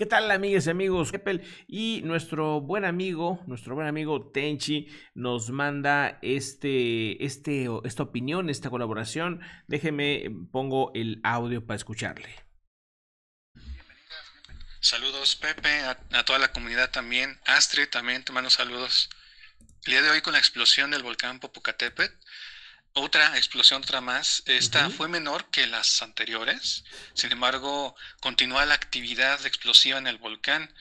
¿Qué tal amigas y amigos? y nuestro buen amigo, nuestro buen amigo Tenchi nos manda este, este, esta opinión, esta colaboración. Déjeme, pongo el audio para escucharle. Saludos Pepe, a, toda la comunidad también. Astrid también te mando saludos. El día de hoy con la explosión del volcán Popocatépetl, otra explosión, otra más. Esta fue menor que las anteriores. Sin embargo, continúa la actividad explosiva en el volcán.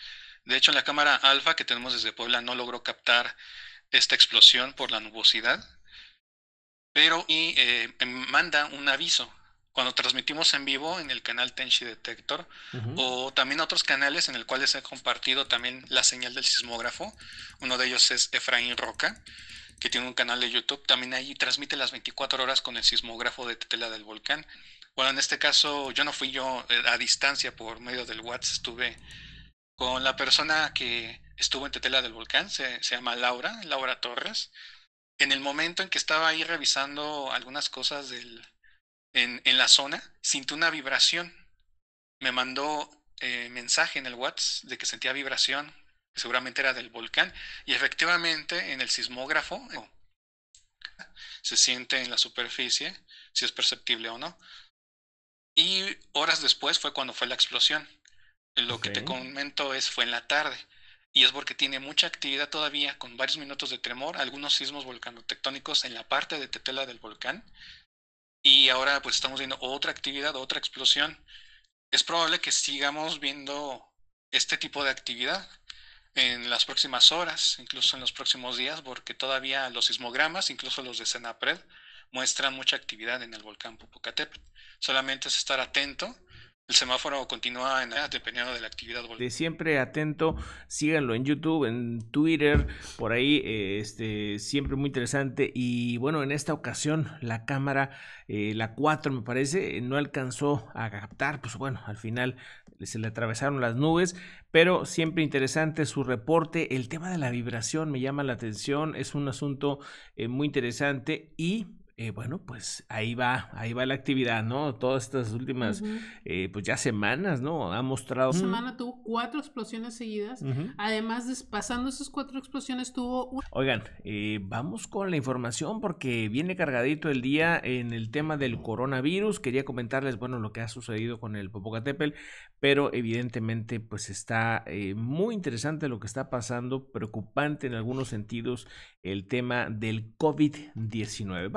De hecho, en la cámara alfa que tenemos desde Puebla no logró captar esta explosión por la nubosidad. Pero y, eh, em, manda un aviso. Cuando transmitimos en vivo en el canal Tenchi Detector o también otros canales en el cuales ha compartido también la señal del sismógrafo, uno de ellos es Efraín Roca, que tiene un canal de YouTube, también ahí transmite las 24 horas con el sismógrafo de Tetela del Volcán. Bueno, en este caso yo no fui yo eh, a distancia por medio del WhatsApp, estuve con la persona que estuvo en Tetela del Volcán, se, llama Laura, Laura Torres. En el momento en que estaba ahí revisando algunas cosas del, en, la zona, sintió una vibración. Me mandó eh, mensaje en el WhatsApp de que sentía vibración seguramente era del volcán, y efectivamente en el sismógrafo se siente en la superficie si es perceptible o no. Y horas después fue cuando fue la explosión. Lo que te comento es fue en la tarde. Y es porque tiene mucha actividad todavía, con varios minutos de tremor, algunos sismos volcanotectónicos en la parte de Tetela del volcán. Y ahora pues estamos viendo otra actividad, otra explosión. Es probable que sigamos viendo este tipo de actividad en las próximas horas, incluso en los próximos días, porque todavía los sismogramas, incluso los de Senapred, muestran mucha actividad en el volcán Popocatépetl. Solamente es estar atento el semáforo continúa en, dependiendo de la actividad. De siempre atento, síganlo en YouTube, en Twitter, por ahí, eh, este, siempre muy interesante. Y bueno, en esta ocasión la cámara, eh, la 4 me parece, eh, no alcanzó a captar, pues bueno, al final se le atravesaron las nubes, pero siempre interesante su reporte. El tema de la vibración me llama la atención, es un asunto muy interesante y eh, bueno, pues ahí va, ahí va la actividad, ¿no? Todas estas últimas, eh, pues ya semanas, ¿no? Ha mostrado... semana tuvo cuatro explosiones seguidas. Además, pasando esas cuatro explosiones tuvo... Oigan, eh, vamos con la información porque viene cargadito el día en el tema del coronavirus. Quería comentarles, bueno, lo que ha sucedido con el Popocatépetl, pero evidentemente, pues está muy interesante lo que está pasando, preocupante en algunos sentidos el tema del COVID-19.